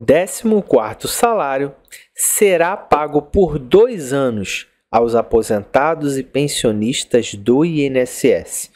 14 salário será pago por dois anos aos aposentados e pensionistas do INSS.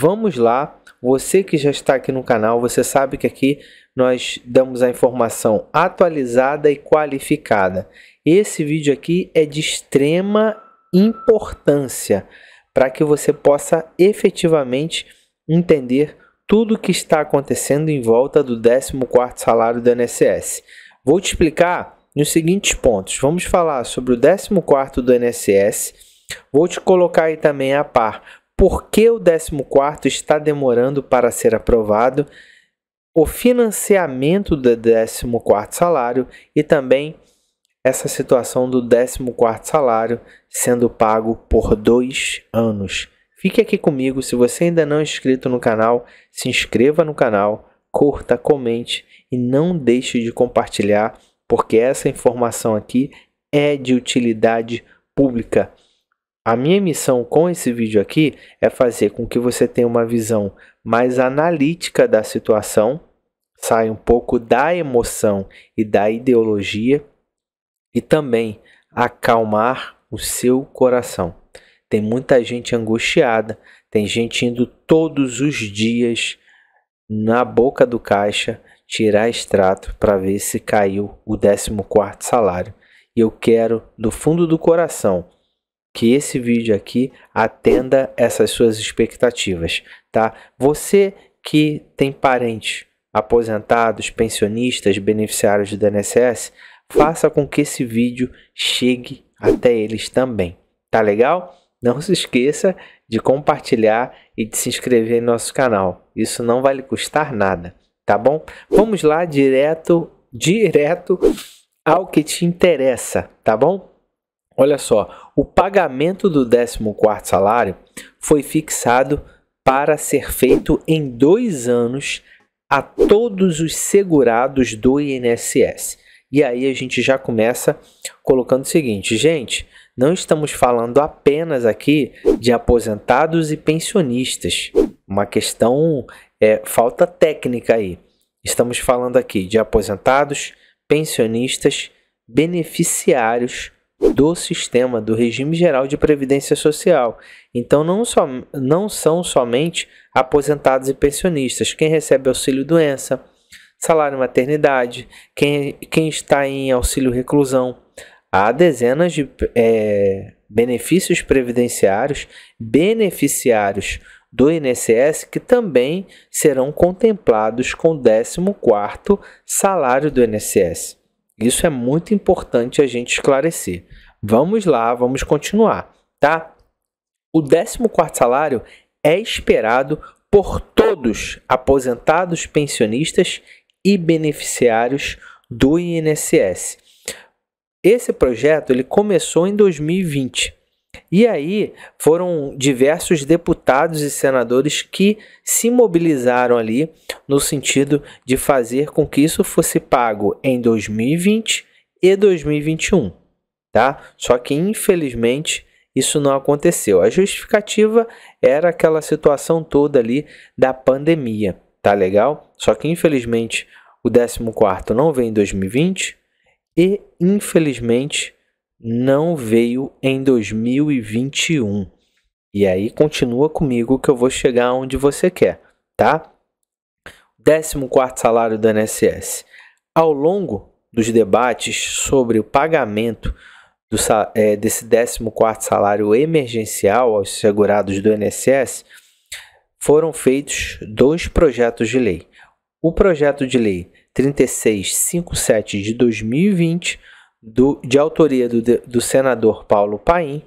Vamos lá, você que já está aqui no canal, você sabe que aqui nós damos a informação atualizada e qualificada. Esse vídeo aqui é de extrema importância para que você possa efetivamente entender tudo o que está acontecendo em volta do 14º salário do INSS. Vou te explicar nos seguintes pontos. Vamos falar sobre o 14º do INSS. Vou te colocar aí também a par por que o 14º está demorando para ser aprovado, o financiamento do 14º salário e também essa situação do 14º salário sendo pago por dois anos. Fique aqui comigo, se você ainda não é inscrito no canal, se inscreva no canal, curta, comente e não deixe de compartilhar, porque essa informação aqui é de utilidade pública. A minha missão com esse vídeo aqui é fazer com que você tenha uma visão mais analítica da situação, saia um pouco da emoção e da ideologia e também acalmar o seu coração. Tem muita gente angustiada, tem gente indo todos os dias na boca do caixa tirar extrato para ver se caiu o 14 salário. E eu quero do fundo do coração que esse vídeo aqui atenda essas suas expectativas, tá? Você que tem parentes aposentados, pensionistas, beneficiários do INSS, faça com que esse vídeo chegue até eles também. Tá legal? Não se esqueça de compartilhar e de se inscrever em nosso canal. Isso não vai lhe custar nada, tá bom? Vamos lá direto, direto ao que te interessa, tá bom? Olha só, o pagamento do 14º salário foi fixado para ser feito em dois anos a todos os segurados do INSS. E aí a gente já começa colocando o seguinte, gente, não estamos falando apenas aqui de aposentados e pensionistas. Uma questão é falta técnica aí. Estamos falando aqui de aposentados, pensionistas, beneficiários do sistema do regime geral de previdência social. Então não, so, não são somente aposentados e pensionistas. Quem recebe auxílio doença, salário maternidade, quem, quem está em auxílio reclusão, há dezenas de é, benefícios previdenciários, beneficiários do INSS que também serão contemplados com o 14º salário do INSS. Isso é muito importante a gente esclarecer. Vamos lá, vamos continuar, tá? O 14º salário é esperado por todos aposentados, pensionistas e beneficiários do INSS. Esse projeto ele começou em 2020. E aí foram diversos deputados e senadores que se mobilizaram ali no sentido de fazer com que isso fosse pago em 2020 e 2021, tá? Só que infelizmente isso não aconteceu. A justificativa era aquela situação toda ali da pandemia, tá legal? Só que infelizmente o 14 não vem em 2020 e infelizmente não veio em 2021. E aí continua comigo que eu vou chegar onde você quer, tá? 14 salário do INSS. Ao longo dos debates sobre o pagamento do, é, desse 14 salário emergencial aos segurados do INSS, foram feitos dois projetos de lei. O projeto de lei 3657 de 2020, do, de autoria do, do senador Paulo Paim,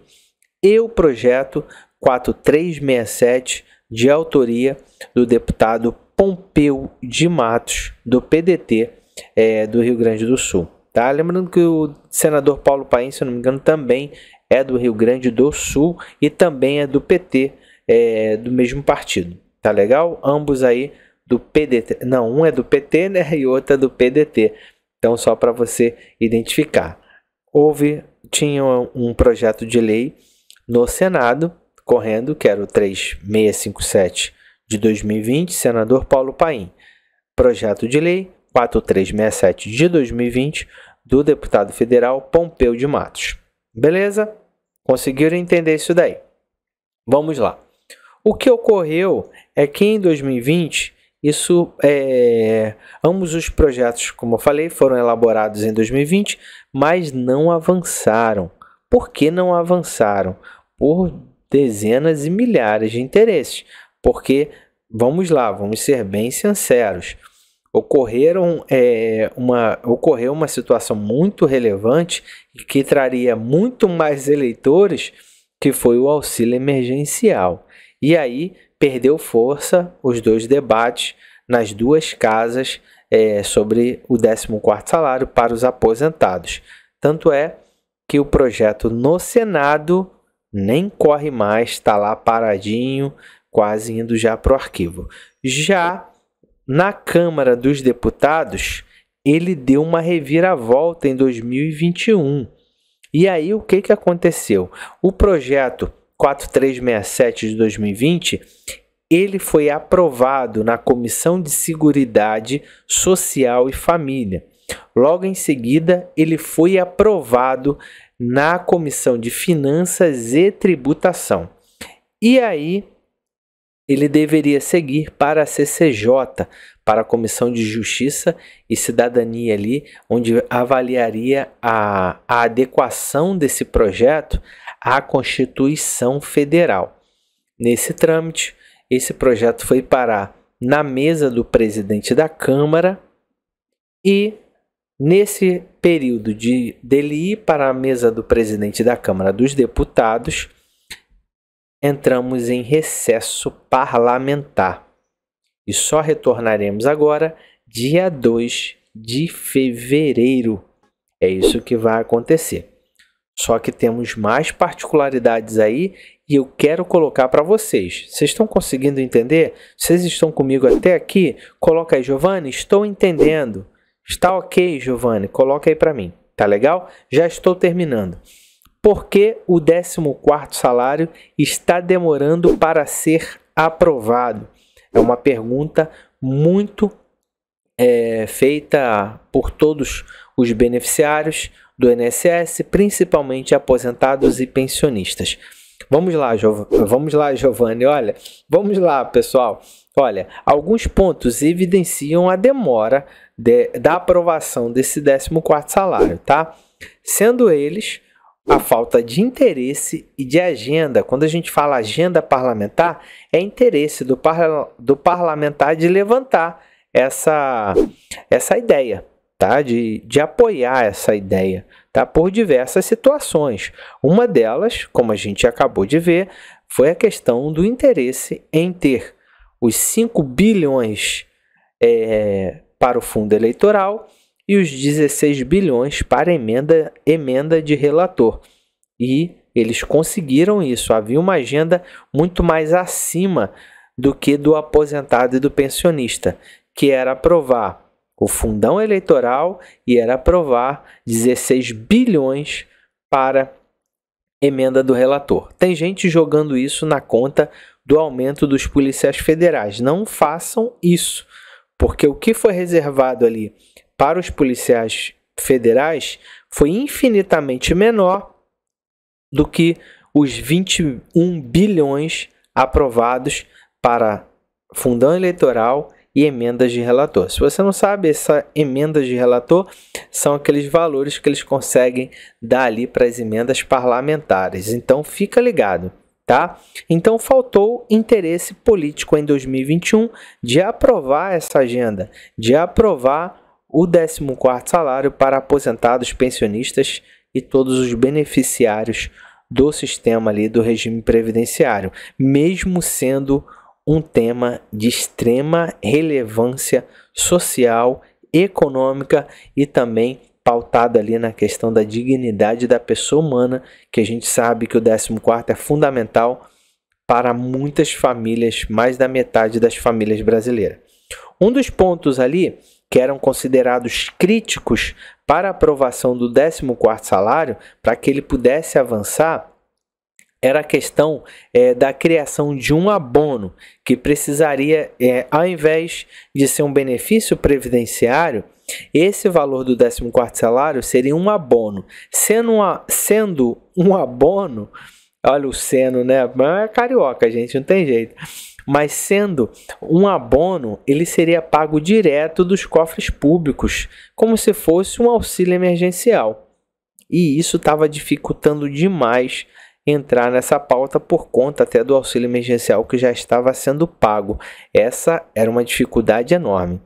e o projeto 4367, de autoria do deputado Pompeu de Matos, do PDT é, do Rio Grande do Sul. Tá? Lembrando que o senador Paulo Paim, se não me engano, também é do Rio Grande do Sul e também é do PT, é, do mesmo partido. Tá legal? Ambos aí do PDT. Não, um é do PT né, e outro é do PDT. Então, só para você identificar. Houve, tinha um projeto de lei no Senado, correndo, que era o 3657 de 2020, senador Paulo Paim. Projeto de lei 4367 de 2020, do deputado federal Pompeu de Matos. Beleza? Conseguiram entender isso daí? Vamos lá. O que ocorreu é que em 2020 isso é. Ambos os projetos, como eu falei, foram elaborados em 2020, mas não avançaram. Por que não avançaram? Por dezenas e milhares de interesses. Porque, vamos lá, vamos ser bem sinceros ocorreram é, uma ocorreu uma situação muito relevante que traria muito mais eleitores que foi o auxílio emergencial e aí perdeu força os dois debates nas duas casas é, sobre o 14 salário para os aposentados. Tanto é que o projeto no Senado nem corre mais, está lá paradinho, quase indo já para o arquivo. Já na Câmara dos Deputados, ele deu uma reviravolta em 2021. E aí o que, que aconteceu? O projeto 4367 de 2020, ele foi aprovado na Comissão de Seguridade Social e Família. Logo em seguida, ele foi aprovado na Comissão de Finanças e Tributação. E aí, ele deveria seguir para a CCJ, para a Comissão de Justiça e Cidadania ali, onde avaliaria a, a adequação desse projeto à Constituição Federal. Nesse trâmite, esse projeto foi parar na mesa do presidente da Câmara e, nesse período de dele ir para a mesa do presidente da Câmara dos Deputados, entramos em recesso parlamentar e só retornaremos agora dia 2 de fevereiro. É isso que vai acontecer. Só que temos mais particularidades aí e eu quero colocar para vocês. Vocês estão conseguindo entender? Vocês estão comigo até aqui? Coloca aí, Giovanni, estou entendendo. Está ok, Giovanni? Coloca aí para mim. Tá legal? Já estou terminando. Por que o 14º salário está demorando para ser aprovado? É uma pergunta muito é, feita por todos os beneficiários, do INSS, principalmente aposentados e pensionistas. Vamos lá, Giov... vamos lá, Giovanni. Olha, vamos lá, pessoal. Olha, alguns pontos evidenciam a demora de, da aprovação desse 14 salário, tá? Sendo eles a falta de interesse e de agenda. Quando a gente fala agenda parlamentar, é interesse do, parla... do parlamentar de levantar essa, essa ideia, tá? de, de apoiar essa ideia tá? por diversas situações. Uma delas, como a gente acabou de ver, foi a questão do interesse em ter os 5 bilhões é, para o fundo eleitoral e os 16 bilhões para emenda, emenda de relator. E eles conseguiram isso. Havia uma agenda muito mais acima do que do aposentado e do pensionista, que era aprovar o fundão eleitoral e era aprovar 16 bilhões para emenda do relator. Tem gente jogando isso na conta do aumento dos policiais federais. Não façam isso, porque o que foi reservado ali para os policiais federais foi infinitamente menor do que os 21 bilhões aprovados para fundão eleitoral e emendas de relator. Se você não sabe, essas emendas de relator são aqueles valores que eles conseguem dar ali para as emendas parlamentares. Então fica ligado. Tá? Então faltou interesse político em 2021 de aprovar essa agenda, de aprovar o 14º salário para aposentados, pensionistas e todos os beneficiários do sistema ali do regime previdenciário, mesmo sendo um tema de extrema relevância social, econômica e também pautado ali na questão da dignidade da pessoa humana, que a gente sabe que o 14 é fundamental para muitas famílias, mais da metade das famílias brasileiras. Um dos pontos ali que eram considerados críticos para a aprovação do 14 salário, para que ele pudesse avançar, era a questão é, da criação de um abono que precisaria, é, ao invés de ser um benefício previdenciário, esse valor do 14 salário seria um abono. Sendo, uma, sendo um abono, olha o seno, né? É carioca, gente, não tem jeito. Mas sendo um abono, ele seria pago direto dos cofres públicos, como se fosse um auxílio emergencial. E isso estava dificultando demais entrar nessa pauta por conta até do auxílio emergencial que já estava sendo pago. Essa era uma dificuldade enorme.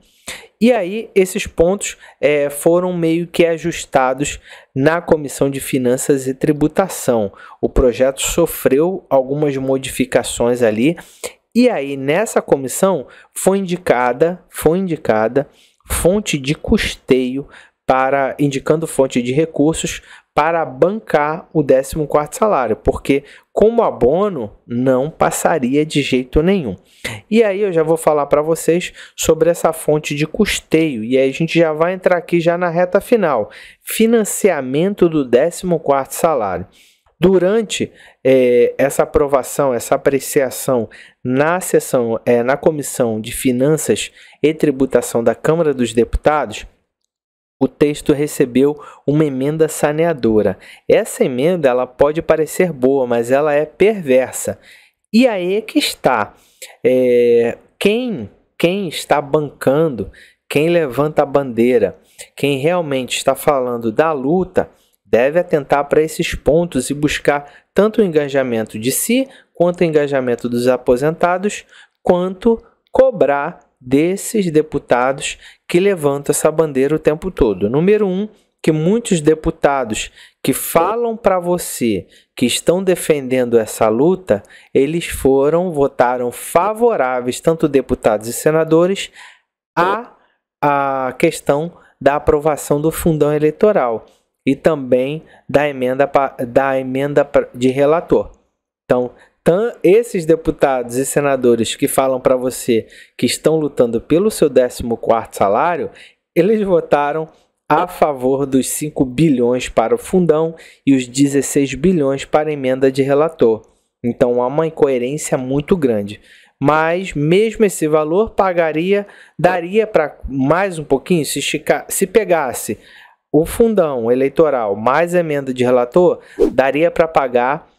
E aí, esses pontos é, foram meio que ajustados na Comissão de Finanças e Tributação. O projeto sofreu algumas modificações ali. E aí, nessa comissão, foi indicada, foi indicada fonte de custeio para indicando fonte de recursos para bancar o 14 salário, porque como abono não passaria de jeito nenhum. E aí eu já vou falar para vocês sobre essa fonte de custeio e aí a gente já vai entrar aqui já na reta final, financiamento do 14 salário. Durante é, essa aprovação, essa apreciação na sessão, é na comissão de Finanças e Tributação da Câmara dos Deputados, o texto recebeu uma emenda saneadora. Essa emenda ela pode parecer boa, mas ela é perversa. E aí é que está. É, quem, quem está bancando, quem levanta a bandeira, quem realmente está falando da luta, deve atentar para esses pontos e buscar tanto o engajamento de si, quanto o engajamento dos aposentados, quanto cobrar desses deputados que levantam essa bandeira o tempo todo. Número um, que muitos deputados que falam para você que estão defendendo essa luta, eles foram, votaram favoráveis, tanto deputados e senadores, à, a questão da aprovação do fundão eleitoral e também da emenda, da emenda de relator. Então, esses deputados e senadores que falam para você que estão lutando pelo seu 14 salário, eles votaram a favor dos 5 bilhões para o fundão e os 16 bilhões para a emenda de relator. Então há uma incoerência muito grande. Mas mesmo esse valor pagaria, daria para mais um pouquinho se, esticar, se pegasse o fundão eleitoral mais emenda de relator, daria para pagar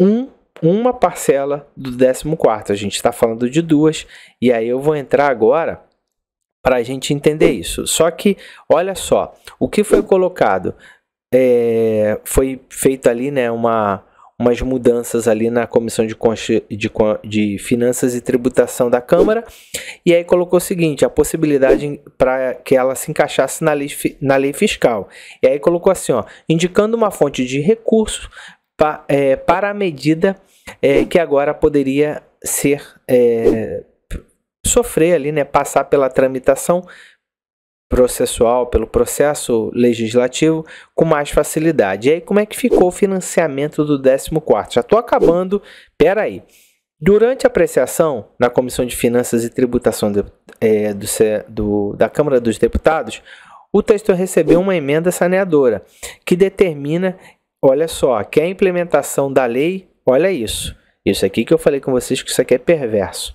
um uma parcela do 14. A gente está falando de duas, e aí eu vou entrar agora para a gente entender isso. Só que, olha só, o que foi colocado é, foi feito ali, né, uma, umas mudanças ali na Comissão de, de, de Finanças e Tributação da Câmara, e aí colocou o seguinte, a possibilidade para que ela se encaixasse na lei, na lei fiscal. E aí colocou assim, ó, indicando uma fonte de recurso pa, é, para a medida é, que agora poderia ser é, sofrer ali, né, passar pela tramitação processual, pelo processo legislativo com mais facilidade. E aí como é que ficou o financiamento do 14 Já estou acabando, pera aí. Durante a apreciação na Comissão de Finanças e Tributação de, é, do, do, da Câmara dos Deputados, o texto recebeu uma emenda saneadora que determina Olha só, quer é implementação da lei? Olha isso. Isso aqui que eu falei com vocês que isso aqui é perverso.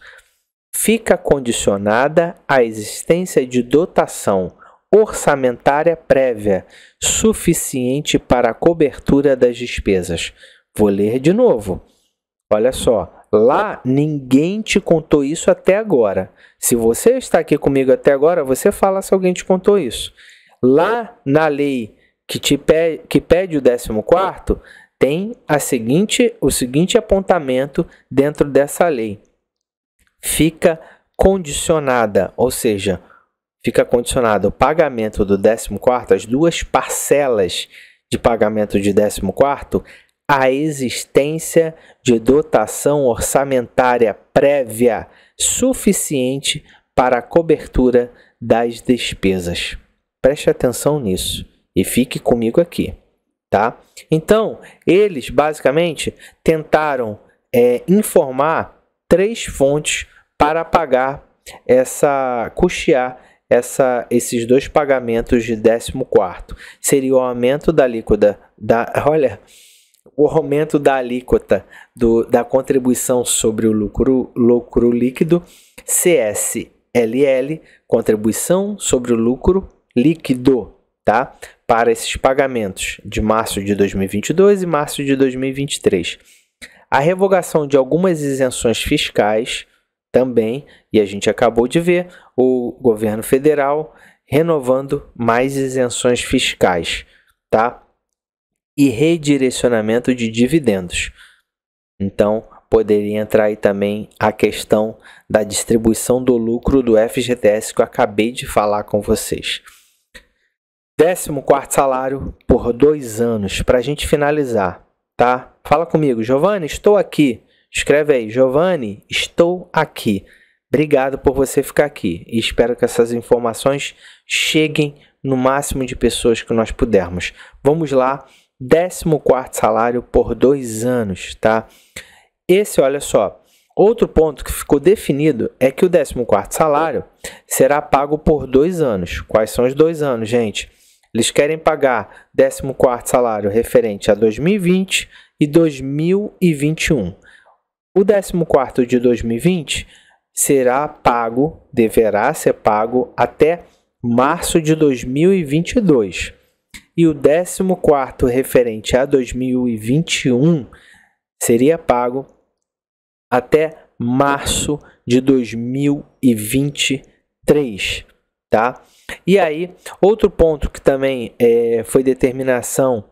Fica condicionada à existência de dotação orçamentária prévia suficiente para a cobertura das despesas. Vou ler de novo. Olha só, lá ninguém te contou isso até agora. Se você está aqui comigo até agora, você fala se alguém te contou isso. Lá na lei que, te pede, que pede o 14 tem a seguinte, o seguinte apontamento dentro dessa lei. Fica condicionada, ou seja, fica condicionado o pagamento do 14, as duas parcelas de pagamento de 14, à existência de dotação orçamentária prévia suficiente para a cobertura das despesas. Preste atenção nisso e fique comigo aqui, tá? Então, eles basicamente tentaram é, informar três fontes para pagar essa custear essa, esses dois pagamentos de 14 seria o aumento da alíquota da olha o aumento da alíquota do, da contribuição sobre o lucro, lucro líquido CSLL contribuição sobre o lucro líquido tá para esses pagamentos de março de 2022 e março de 2023. A revogação de algumas isenções fiscais também, e a gente acabou de ver o governo federal renovando mais isenções fiscais, tá? E redirecionamento de dividendos. Então, poderia entrar aí também a questão da distribuição do lucro do FGTS que eu acabei de falar com vocês. 14 salário por dois anos, para a gente finalizar, tá? Fala comigo, Giovanni, estou aqui. Escreve aí, Giovanni, estou aqui. Obrigado por você ficar aqui e espero que essas informações cheguem no máximo de pessoas que nós pudermos. Vamos lá, 14 salário por dois anos, tá? Esse, olha só, outro ponto que ficou definido é que o 14 salário será pago por dois anos. Quais são os dois anos, gente? Eles querem pagar 14 salário referente a 2020 e 2021. O 14 de 2020 será pago, deverá ser pago até março de 2022. E o 14 referente a 2021 seria pago até março de 2023, tá? E aí, outro ponto que também é, foi determinação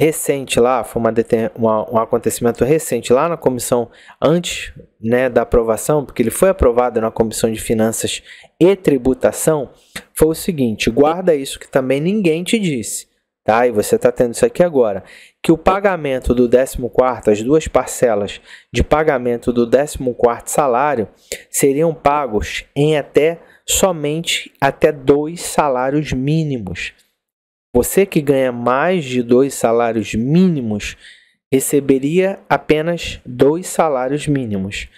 recente lá, foi uma, uma, um acontecimento recente lá na comissão, antes né, da aprovação, porque ele foi aprovado na comissão de finanças e tributação, foi o seguinte: guarda isso que também ninguém te disse. Tá, e você está tendo isso aqui agora, que o pagamento do 14 as duas parcelas de pagamento do 14 salário seriam pagos em até somente até dois salários mínimos. Você que ganha mais de dois salários mínimos receberia apenas dois salários mínimos.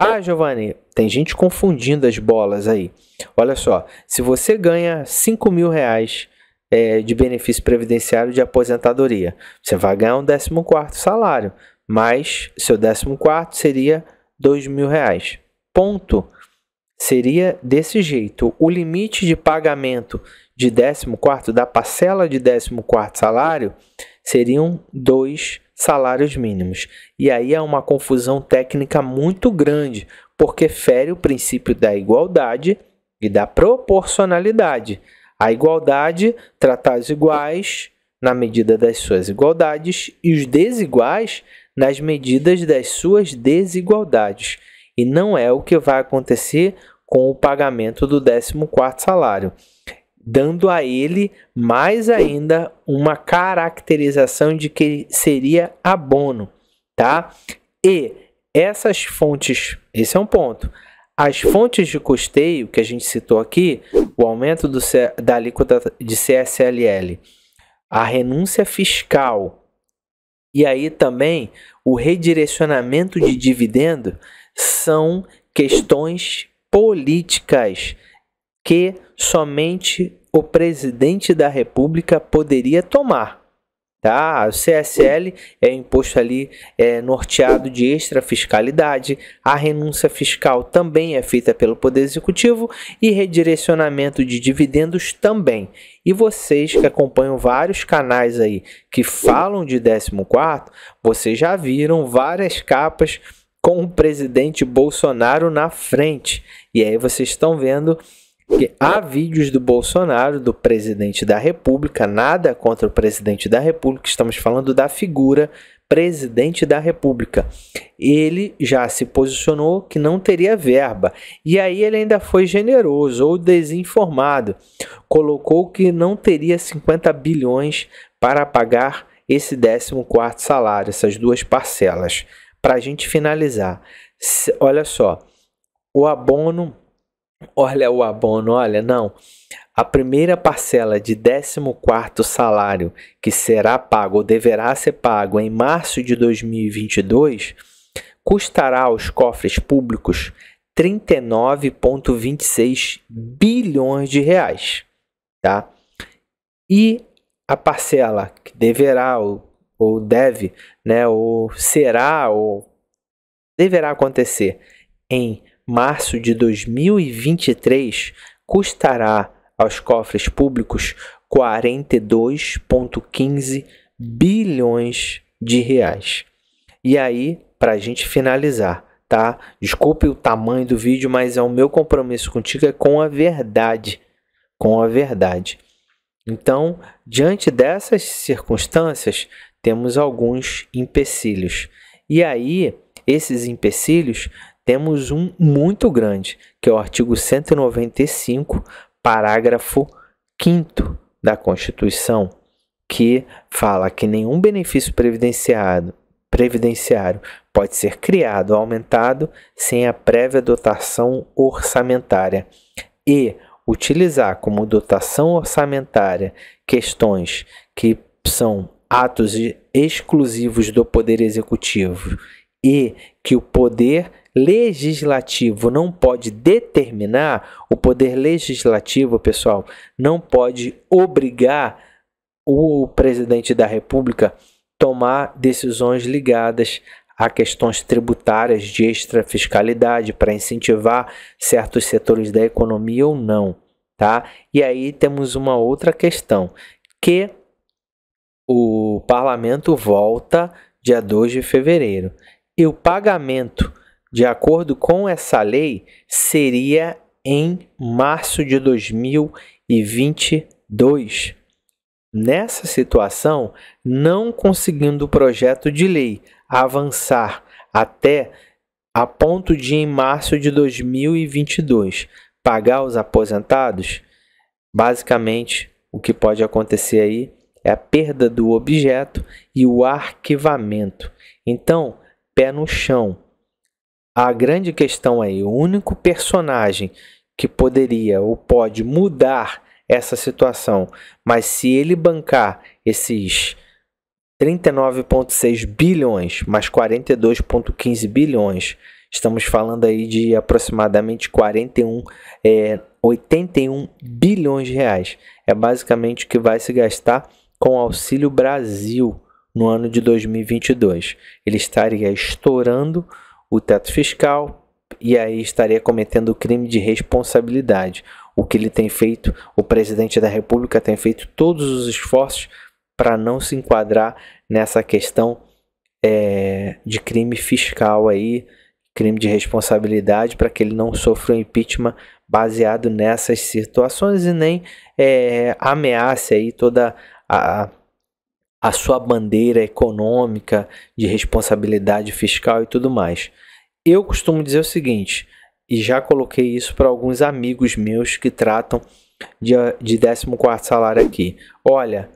Ah, Giovanni, tem gente confundindo as bolas aí. Olha só, se você ganha 5 mil reais é, de benefício previdenciário de aposentadoria, você vai ganhar um 14 salário, mas seu 14 seria 2 mil reais. Ponto seria desse jeito: o limite de pagamento de 14 da parcela de 14 salário seriam dois salários mínimos. E aí é uma confusão técnica muito grande, porque fere o princípio da igualdade e da proporcionalidade. A igualdade tratar os iguais na medida das suas igualdades e os desiguais nas medidas das suas desigualdades. E não é o que vai acontecer com o pagamento do 14 salário, dando a ele mais ainda uma caracterização de que seria abono, tá? E essas fontes, esse é um ponto. As fontes de custeio que a gente citou aqui, o aumento do, da alíquota de CSLL, a renúncia fiscal e aí também o redirecionamento de dividendo são questões políticas que somente o presidente da República poderia tomar. Tá? O CSL é imposto ali é, norteado de extra fiscalidade, a renúncia fiscal também é feita pelo Poder Executivo e redirecionamento de dividendos também. E vocês que acompanham vários canais aí que falam de 14, vocês já viram várias capas com o presidente Bolsonaro na frente. E aí vocês estão vendo que há vídeos do Bolsonaro, do presidente da República, nada contra o presidente da República, estamos falando da figura presidente da República. Ele já se posicionou que não teria verba. E aí ele ainda foi generoso ou desinformado. Colocou que não teria 50 bilhões para pagar esse 14º salário, essas duas parcelas. Para a gente finalizar, olha só, o abono, olha o abono, olha, não, a primeira parcela de 14 salário que será pago ou deverá ser pago em março de 2022 custará aos cofres públicos 39,26 bilhões de reais, tá? E a parcela que deverá ou ou deve, né, ou será, ou deverá acontecer em março de 2023, custará aos cofres públicos 42,15 bilhões de reais. E aí, para a gente finalizar, tá? Desculpe o tamanho do vídeo, mas é o meu compromisso contigo é com a verdade, com a verdade. Então, diante dessas circunstâncias, temos alguns empecilhos. E aí, esses empecilhos, temos um muito grande, que é o artigo 195, parágrafo 5 da Constituição, que fala que nenhum benefício previdenciado previdenciário pode ser criado ou aumentado sem a prévia dotação orçamentária e utilizar como dotação orçamentária questões que são atos exclusivos do Poder Executivo e que o poder legislativo não pode determinar, o poder legislativo, pessoal, não pode obrigar o presidente da República tomar decisões ligadas a questões tributárias de extrafiscalidade para incentivar certos setores da economia ou não, tá? E aí temos uma outra questão que o parlamento volta dia 2 de fevereiro. E o pagamento, de acordo com essa lei, seria em março de 2022. Nessa situação, não conseguindo o projeto de lei avançar até a ponto de em março de 2022 pagar os aposentados, basicamente o que pode acontecer aí é a perda do objeto e o arquivamento. Então, pé no chão. A grande questão aí, o único personagem que poderia ou pode mudar essa situação, mas se ele bancar esses 39,6 bilhões mais 42,15 bilhões, estamos falando aí de aproximadamente 41 é, 81 bilhões de reais. É basicamente o que vai se gastar com Auxílio Brasil no ano de 2022. Ele estaria estourando o teto fiscal e aí estaria cometendo o crime de responsabilidade. O que ele tem feito, o presidente da República tem feito todos os esforços para não se enquadrar nessa questão é, de crime fiscal aí, crime de responsabilidade, para que ele não sofra um impeachment baseado nessas situações e nem é, ameace aí toda a, a sua bandeira econômica de responsabilidade fiscal e tudo mais. Eu costumo dizer o seguinte, e já coloquei isso para alguns amigos meus que tratam de, de 14 salário aqui. Olha,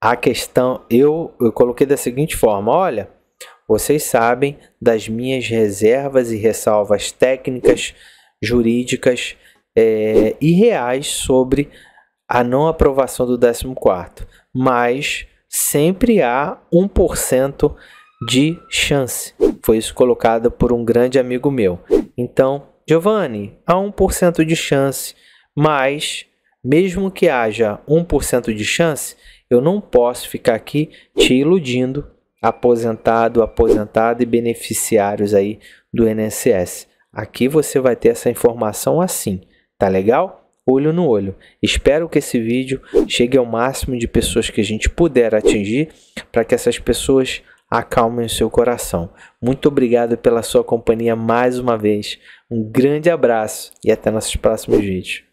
a questão eu, eu coloquei da seguinte forma: olha, vocês sabem das minhas reservas e ressalvas técnicas, jurídicas é, e reais sobre a não aprovação do 14 mas sempre há 1% de chance. Foi isso colocado por um grande amigo meu. Então, Giovanni, há 1% de chance, mas mesmo que haja 1% de chance, eu não posso ficar aqui te iludindo, aposentado, aposentado e beneficiários aí do INSS. Aqui você vai ter essa informação assim, tá legal? olho no olho. Espero que esse vídeo chegue ao máximo de pessoas que a gente puder atingir para que essas pessoas acalmem o seu coração. Muito obrigado pela sua companhia mais uma vez. Um grande abraço e até nossos próximos vídeos.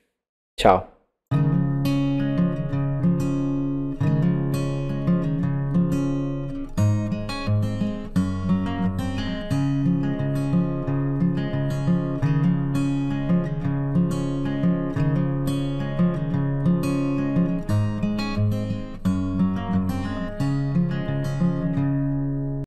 Tchau.